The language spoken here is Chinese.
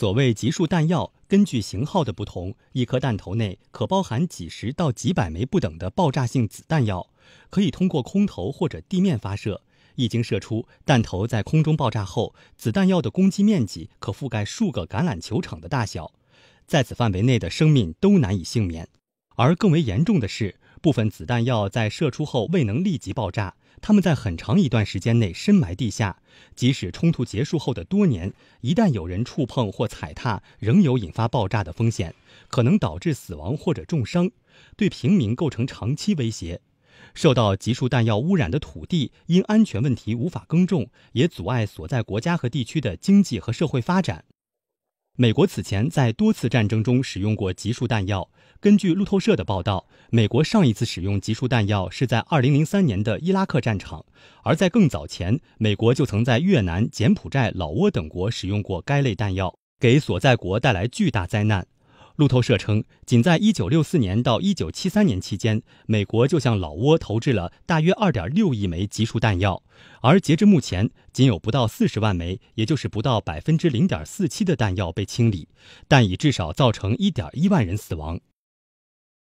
所谓集束弹药，根据型号的不同，一颗弹头内可包含几十到几百枚不等的爆炸性子弹药，可以通过空投或者地面发射。一经射出，弹头在空中爆炸后，子弹药的攻击面积可覆盖数个橄榄球场的大小，在此范围内的生命都难以幸免。而更为严重的是。部分子弹药在射出后未能立即爆炸，它们在很长一段时间内深埋地下。即使冲突结束后的多年，一旦有人触碰或踩踏，仍有引发爆炸的风险，可能导致死亡或者重伤，对平民构成长期威胁。受到集束弹药污染的土地因安全问题无法耕种，也阻碍所在国家和地区的经济和社会发展。美国此前在多次战争中使用过集束弹药。根据路透社的报道，美国上一次使用集束弹药是在2003年的伊拉克战场，而在更早前，美国就曾在越南、柬埔寨、老挝等国使用过该类弹药，给所在国带来巨大灾难。路透社称，仅在1964年到1973年期间，美国就向老挝投掷了大约2.6亿枚集束弹药，而截至目前，仅有不到40万枚，也就是不到百分之0.47的弹药被清理，但已至少造成1.1万人死亡。